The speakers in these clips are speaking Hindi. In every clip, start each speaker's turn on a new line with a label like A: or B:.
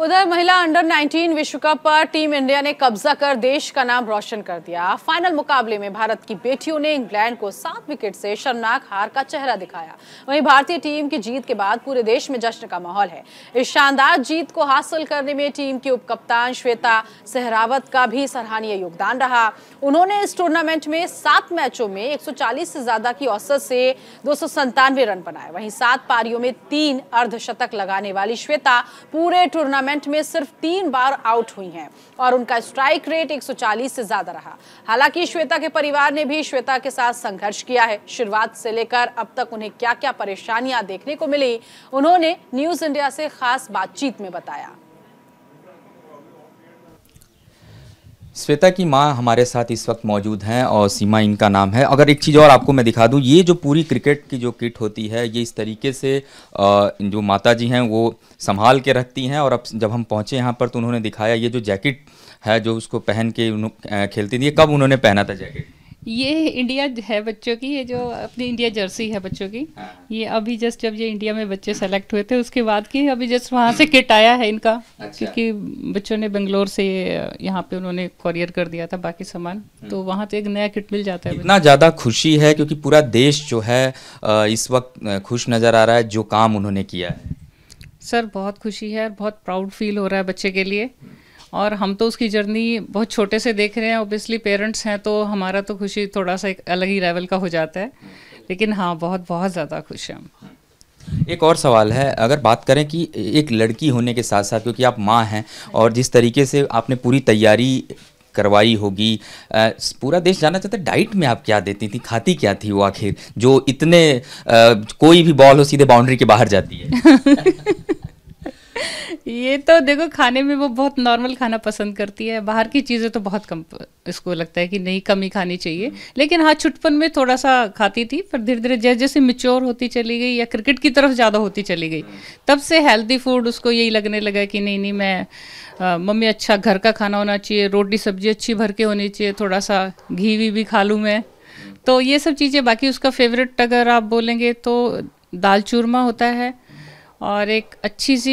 A: उधर महिला अंडर 19 विश्व कप पर टीम इंडिया ने कब्जा कर देश का नाम रोशन कर दिया फाइनल मुकाबले में भारत की बेटियों ने इंग्लैंड को सात विकेट से शर्मनाक हार का चेहरा दिखाया वहीं भारतीय टीम की जीत के बाद पूरे देश में जश्न का माहौल है इस शानदार जीत को हासिल करने में टीम की उपकप्तान श्वेता सहरावत का भी सराहनीय योगदान रहा उन्होंने इस टूर्नामेंट में सात मैचों में एक से ज्यादा की औसत से दो रन बनाए वहीं सात पारियों में तीन अर्धशतक लगाने वाली श्वेता पूरे टूर्नामेंट टूर्नामेंट में सिर्फ तीन बार आउट हुई हैं और उनका स्ट्राइक रेट 140 से ज्यादा रहा हालांकि श्वेता के परिवार ने भी श्वेता के साथ संघर्ष किया है शुरुआत से लेकर अब तक उन्हें क्या क्या परेशानियां देखने को मिली उन्होंने न्यूज इंडिया से खास बातचीत में बताया
B: श्वेता की माँ हमारे साथ इस वक्त मौजूद हैं और सीमा इनका नाम है अगर एक चीज़ और आपको मैं दिखा दूँ ये जो पूरी क्रिकेट की जो किट होती है ये इस तरीके से जो माता जी हैं वो संभाल के रखती हैं और अब जब हम पहुँचे यहाँ पर तो उन्होंने दिखाया ये जो जैकेट है जो उसको पहन के खेलती थी कब उन्होंने पहना था जैकेट
C: ये इंडिया है बच्चों की ये जो अपनी इंडिया जर्सी है बच्चों की हाँ, हाँ। ये अभी जस्ट जब ये इंडिया में बच्चे सेलेक्ट हुए थे उसके बाद की अभी जस्ट वहाँ से किट आया है इनका अच्छा। क्योंकि बच्चों ने बेंगलोर से यहाँ पे उन्होंने कॉरियर कर दिया था बाकी सामान हम्म। तो वहाँ तो एक नया किट मिल जाता है इतना
B: ज़्यादा खुशी है क्योंकि पूरा देश जो है इस वक्त खुश नज़र आ रहा है जो काम उन्होंने किया है
C: सर बहुत खुशी है और बहुत प्राउड फील हो रहा है बच्चे के लिए हम्म। और हम तो उसकी जर्नी बहुत छोटे से देख रहे हैं ओबियसली पेरेंट्स हैं तो हमारा तो खुशी थोड़ा सा एक अलग ही लेवल का हो जाता है लेकिन हाँ बहुत बहुत ज़्यादा खुश हैं हम
B: एक और सवाल है अगर बात करें कि एक लड़की होने के साथ साथ क्योंकि आप माँ हैं और जिस तरीके से आपने पूरी तैयारी करवाई होगी पूरा देश जानना चाहता है डाइट में आप क्या देती थी खाती क्या थी वो आखिर जो इतने आ, कोई भी बॉल हो सीधे बाउंड्री के बाहर जाती है
C: ये तो देखो खाने में वो बहुत नॉर्मल खाना पसंद करती है बाहर की चीज़ें तो बहुत कम इसको लगता है कि नहीं कम ही खानी चाहिए हम्म। लेकिन हाँ छुटपन में थोड़ा सा खाती थी पर धीरे धीरे जैसे जैसे मिच्योर होती चली गई या क्रिकेट की तरफ ज़्यादा होती चली गई हम्म। तब से हेल्दी फूड उसको यही लगने लगा कि नहीं नहीं मैं मम्मी अच्छा घर का खाना होना चाहिए रोटी सब्जी अच्छी भर के होनी चाहिए थोड़ा सा घी वी भी खा लूँ मैं हम्म। तो ये सब चीज़ें बाकी उसका फेवरेट अगर आप बोलेंगे तो दाल चूरमा होता है और एक अच्छी सी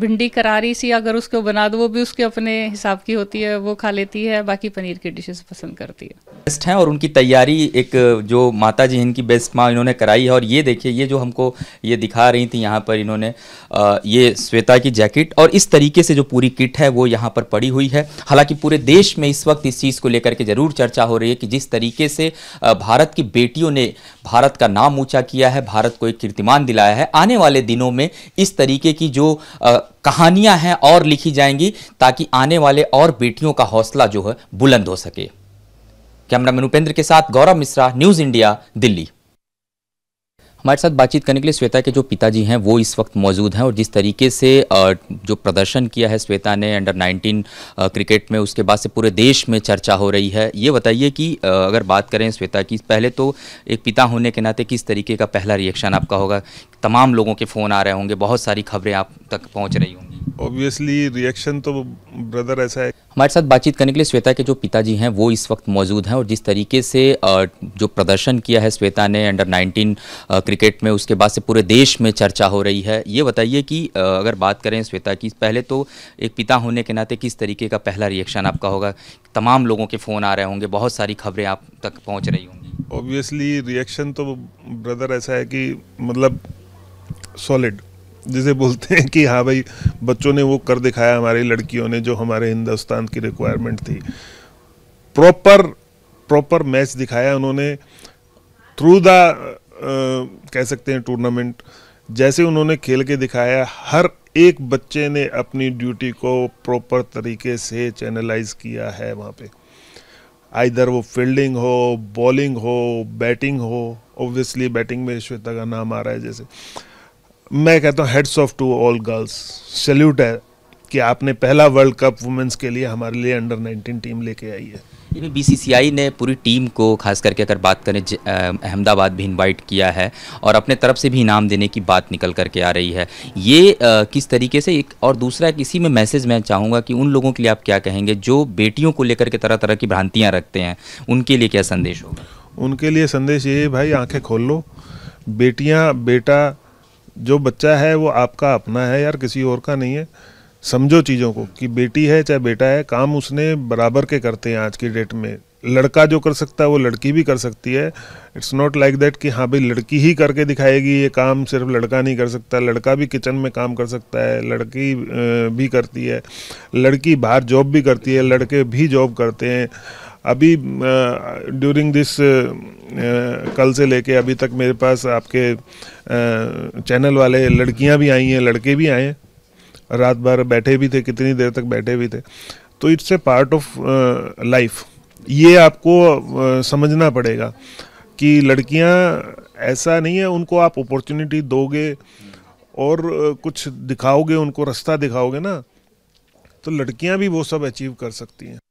C: भिंडी करारी सी अगर उसको बना दो वो भी उसके अपने हिसाब की होती है वो खा लेती है बाकी पनीर की डिशेस पसंद करती है
B: बेस्ट हैं और उनकी तैयारी एक जो माता जी इनकी बेस्ट माँ इन्होंने कराई है और ये देखिए ये जो हमको ये दिखा रही थी यहाँ पर इन्होंने ये श्वेता की जैकेट और इस तरीके से जो पूरी किट है वो यहाँ पर पड़ी हुई है हालांकि पूरे देश में इस वक्त इस चीज़ को लेकर के ज़रूर चर्चा हो रही है कि जिस तरीके से भारत की बेटियों ने भारत का नाम ऊँचा किया है भारत को एक कीर्तिमान दिलाया है आने वाले दिनों में इस तरीके की जो कहानियां हैं और लिखी जाएंगी ताकि आने वाले और बेटियों का हौसला जो है बुलंद हो सके कैमरामैन उपेंद्र के साथ गौरव मिश्रा न्यूज़ इंडिया दिल्ली हमारे साथ बातचीत करने के लिए श्वेता के जो पिताजी हैं वो इस वक्त मौजूद हैं और जिस तरीके से जो प्रदर्शन किया है श्वेता ने अंडर 19 क्रिकेट में उसके बाद से पूरे देश में चर्चा हो रही है ये बताइए कि अगर बात करें श्वेता की पहले तो एक पिता होने के नाते किस तरीके का पहला रिएक्शन आपका होगा तमाम लोगों के फ़ोन आ रहे होंगे बहुत सारी खबरें आप तक पहुँच रही होंगी
D: ऑब्वियसली रिएक्शन तो ब्रदर ऐसा है
B: हमारे साथ बातचीत करने के लिए श्वेता के जो पिताजी हैं वो इस वक्त मौजूद हैं और जिस तरीके से जो प्रदर्शन किया है श्वेता ने अंडर 19 क्रिकेट में उसके बाद से पूरे देश में चर्चा हो रही है ये बताइए कि अगर बात करें श्वेता की पहले तो एक पिता होने के नाते किस तरीके का पहला रिएक्शन आपका होगा तमाम लोगों के फ़ोन आ रहे होंगे बहुत सारी खबरें आप तक पहुँच रही
D: होंगी ऑब्वियसली रिएक्शन तो ब्रदर ऐसा है कि मतलब सॉलिड जिसे बोलते हैं कि हाँ भाई बच्चों ने वो कर दिखाया हमारी लड़कियों ने जो हमारे हिंदुस्तान की रिक्वायरमेंट थी प्रॉपर प्रॉपर मैच दिखाया उन्होंने थ्रू द कह सकते हैं टूर्नामेंट जैसे उन्होंने खेल के दिखाया हर एक बच्चे ने अपनी ड्यूटी को प्रॉपर तरीके से चैनलाइज किया है वहाँ पे आइधर वो फील्डिंग हो बॉलिंग हो बैटिंग हो ऑब्वियसली बैटिंग में श्वेता का नाम आ रहा है जैसे मैं कहता हूँ heads off to all girls salute है कि आपने पहला वर्ल्ड कप वुमेंस के लिए हमारे लिए अंडर 19 टीम लेके आई है इसमें
B: बीसीसीआई ने पूरी टीम को खास करके अगर बात करें अहमदाबाद भी इनवाइट किया है और अपने तरफ से भी इनाम देने की बात निकल करके आ रही है ये आ, किस तरीके से एक और दूसरा एक इसी में मैसेज मैं चाहूँगा कि उन लोगों के लिए आप क्या कहेंगे जो बेटियों को लेकर के तरह तरह की भ्रांतियाँ रखते हैं उनके लिए क्या संदेश होगा
D: उनके लिए संदेश ये भाई आँखें खोल लो बेटियाँ बेटा जो बच्चा है वो आपका अपना है यार किसी और का नहीं है समझो चीज़ों को कि बेटी है चाहे बेटा है काम उसने बराबर के करते हैं आज की डेट में लड़का जो कर सकता है वो लड़की भी कर सकती है इट्स नॉट लाइक दैट कि हाँ भाई लड़की ही करके दिखाएगी ये काम सिर्फ लड़का नहीं कर सकता लड़का भी किचन में काम कर सकता है लड़की भी करती है लड़की बाहर जॉब भी करती है लड़के भी जॉब करते हैं अभी ड्यूरिंग दिस कल से लेके अभी तक मेरे पास आपके चैनल वाले लड़कियां भी आई हैं लड़के भी आए हैं रात भर बैठे भी थे कितनी देर तक बैठे भी थे तो it's a part of life ये आपको समझना पड़ेगा कि लड़कियां ऐसा नहीं है उनको आप अपॉर्चुनिटी दोगे और कुछ दिखाओगे उनको रास्ता दिखाओगे ना तो लड़कियां भी वो सब अचीव कर सकती हैं